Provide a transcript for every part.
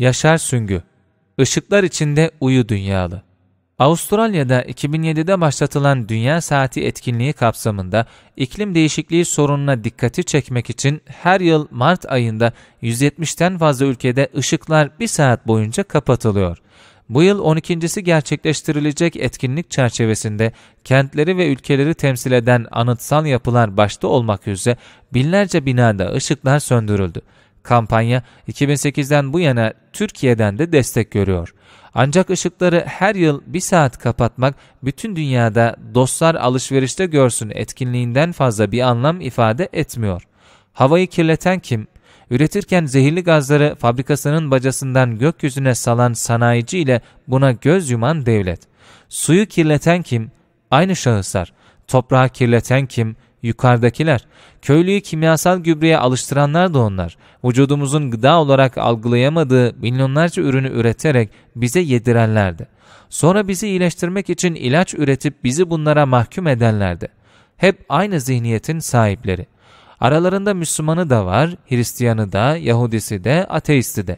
Yaşar Süngü Işıklar içinde uyu dünyalı. Avustralya'da 2007'de başlatılan Dünya Saati etkinliği kapsamında iklim değişikliği sorununa dikkati çekmek için her yıl Mart ayında 170'ten fazla ülkede ışıklar bir saat boyunca kapatılıyor. Bu yıl 12.si gerçekleştirilecek etkinlik çerçevesinde kentleri ve ülkeleri temsil eden anıtsal yapılar başta olmak üzere binlerce binada ışıklar söndürüldü. Kampanya 2008'den bu yana Türkiye'den de destek görüyor. Ancak ışıkları her yıl bir saat kapatmak bütün dünyada dostlar alışverişte görsün etkinliğinden fazla bir anlam ifade etmiyor. Havayı kirleten kim? Üretirken zehirli gazları fabrikasının bacasından gökyüzüne salan sanayici ile buna göz yuman devlet. Suyu kirleten kim? Aynı şahıslar. Toprağı kirleten kim? yukarıdakiler. Köylüyü kimyasal gübreye alıştıranlar da onlar. Vücudumuzun gıda olarak algılayamadığı milyonlarca ürünü üreterek bize yedirenlerdi. Sonra bizi iyileştirmek için ilaç üretip bizi bunlara mahkum edenlerdi. Hep aynı zihniyetin sahipleri. Aralarında Müslümanı da var, Hristiyanı da, Yahudisi de, ateisti de.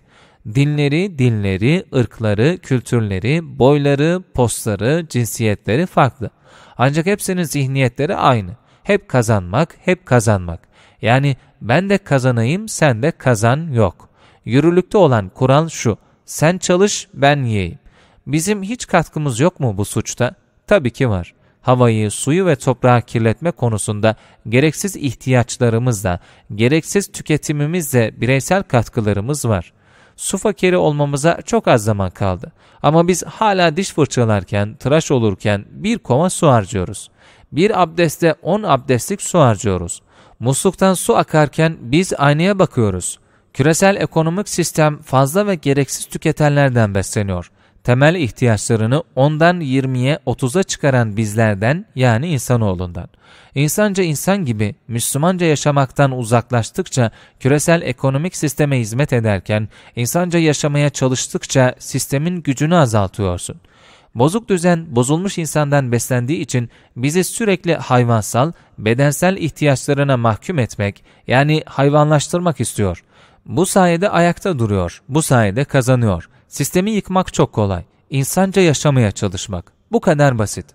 Dinleri, dinleri, ırkları, kültürleri, boyları, postları, cinsiyetleri farklı. Ancak hepsinin zihniyetleri aynı hep kazanmak, hep kazanmak. Yani ben de kazanayım, sen de kazan yok. Yürürlükte olan kural şu, sen çalış, ben yiyeyim. Bizim hiç katkımız yok mu bu suçta? Tabii ki var. Havayı, suyu ve toprağı kirletme konusunda gereksiz ihtiyaçlarımızla, gereksiz tüketimimizle bireysel katkılarımız var.'' su fakiri olmamıza çok az zaman kaldı. Ama biz hala diş fırçalarken, tıraş olurken bir kova su harcıyoruz. Bir abdeste 10 abdestlik su harcıyoruz. Musluktan su akarken biz aynaya bakıyoruz. Küresel ekonomik sistem fazla ve gereksiz tüketenlerden besleniyor.'' temel ihtiyaçlarını 10'dan 20'ye 30'a çıkaran bizlerden yani insanoğlundan. İnsanca insan gibi Müslümanca yaşamaktan uzaklaştıkça küresel ekonomik sisteme hizmet ederken insanca yaşamaya çalıştıkça sistemin gücünü azaltıyorsun. Bozuk düzen bozulmuş insandan beslendiği için bizi sürekli hayvansal, bedensel ihtiyaçlarına mahkum etmek yani hayvanlaştırmak istiyor.'' Bu sayede ayakta duruyor, bu sayede kazanıyor. Sistemi yıkmak çok kolay. İnsanca yaşamaya çalışmak. Bu kadar basit.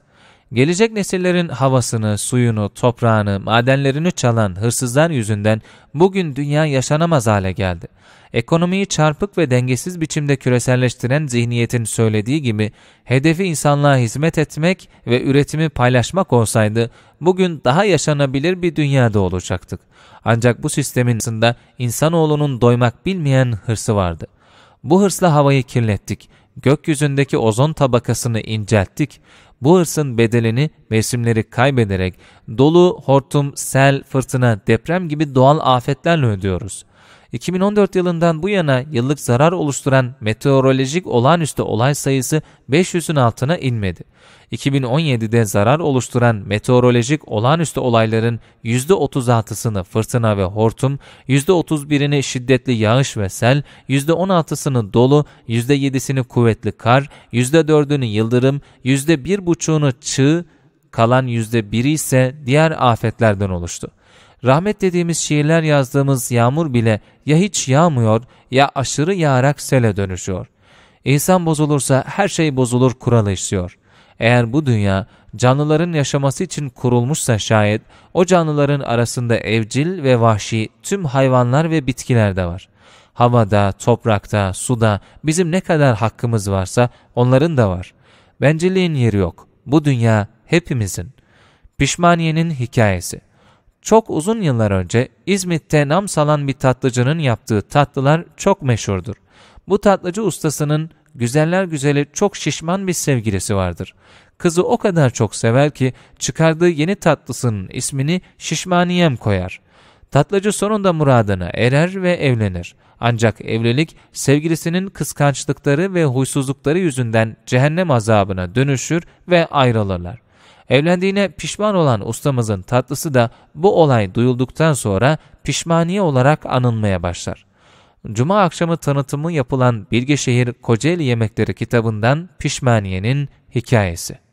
Gelecek nesillerin havasını, suyunu, toprağını, madenlerini çalan hırsızlar yüzünden bugün dünya yaşanamaz hale geldi. Ekonomiyi çarpık ve dengesiz biçimde küreselleştiren zihniyetin söylediği gibi hedefi insanlığa hizmet etmek ve üretimi paylaşmak olsaydı bugün daha yaşanabilir bir dünyada olacaktık. Ancak bu sistemin içinde insanoğlunun doymak bilmeyen hırsı vardı. Bu hırsla havayı kirlettik, gökyüzündeki ozon tabakasını incelttik. Bu hırsın bedelini mevsimleri kaybederek dolu, hortum, sel, fırtına, deprem gibi doğal afetlerle ödüyoruz. 2014 yılından bu yana yıllık zarar oluşturan meteorolojik olağanüstü olay sayısı 500'ün altına inmedi. 2017'de zarar oluşturan meteorolojik olağanüstü olayların %36'sını fırtına ve hortum, %31'ini şiddetli yağış ve sel, %16'sını dolu, %7'sini kuvvetli kar, %4'ünü yıldırım, %1,5'unu çığ, kalan %1'i ise diğer afetlerden oluştu. Rahmet dediğimiz şiirler yazdığımız yağmur bile ya hiç yağmıyor ya aşırı yağarak sele dönüşüyor. İnsan bozulursa her şey bozulur kuralı işliyor. Eğer bu dünya canlıların yaşaması için kurulmuşsa şayet o canlıların arasında evcil ve vahşi tüm hayvanlar ve bitkiler de var. Havada, toprakta, suda bizim ne kadar hakkımız varsa onların da var. Bencilliğin yeri yok. Bu dünya hepimizin. Pişmaniyenin hikayesi. Çok uzun yıllar önce İzmit'te nam salan bir tatlıcının yaptığı tatlılar çok meşhurdur. Bu tatlıcı ustasının güzeller güzeli çok şişman bir sevgilisi vardır. Kızı o kadar çok sever ki çıkardığı yeni tatlısının ismini Şişmaniyem koyar. Tatlıcı sonunda muradına erer ve evlenir. Ancak evlilik sevgilisinin kıskançlıkları ve huysuzlukları yüzünden cehennem azabına dönüşür ve ayrılırlar. Evlendiğine pişman olan ustamızın tatlısı da bu olay duyulduktan sonra pişmaniye olarak anılmaya başlar. Cuma akşamı tanıtımı yapılan Bilgeşehir Kocaeli Yemekleri kitabından Pişmaniye'nin hikayesi.